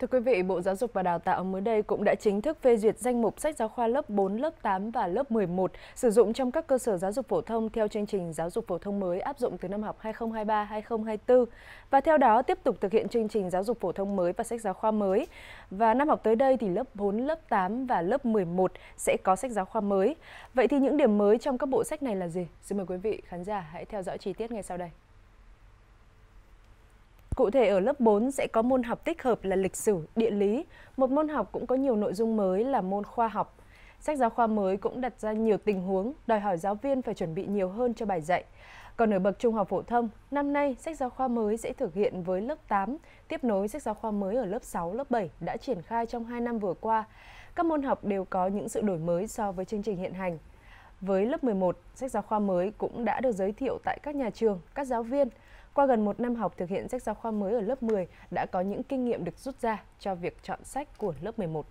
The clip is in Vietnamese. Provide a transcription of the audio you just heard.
Thưa quý vị, Bộ Giáo dục và Đào tạo mới đây cũng đã chính thức phê duyệt danh mục sách giáo khoa lớp 4, lớp 8 và lớp 11 sử dụng trong các cơ sở giáo dục phổ thông theo chương trình giáo dục phổ thông mới áp dụng từ năm học 2023-2024 và theo đó tiếp tục thực hiện chương trình giáo dục phổ thông mới và sách giáo khoa mới. Và năm học tới đây thì lớp 4, lớp 8 và lớp 11 sẽ có sách giáo khoa mới. Vậy thì những điểm mới trong các bộ sách này là gì? Xin mời quý vị khán giả hãy theo dõi chi tiết ngay sau đây. Cụ thể ở lớp 4 sẽ có môn học tích hợp là lịch sử, địa lý, một môn học cũng có nhiều nội dung mới là môn khoa học. Sách giáo khoa mới cũng đặt ra nhiều tình huống, đòi hỏi giáo viên phải chuẩn bị nhiều hơn cho bài dạy. Còn ở bậc trung học phổ thông, năm nay sách giáo khoa mới sẽ thực hiện với lớp 8, tiếp nối sách giáo khoa mới ở lớp 6, lớp 7 đã triển khai trong 2 năm vừa qua. Các môn học đều có những sự đổi mới so với chương trình hiện hành. Với lớp 11, sách giáo khoa mới cũng đã được giới thiệu tại các nhà trường, các giáo viên. Qua gần một năm học thực hiện sách giáo khoa mới ở lớp 10 đã có những kinh nghiệm được rút ra cho việc chọn sách của lớp 11.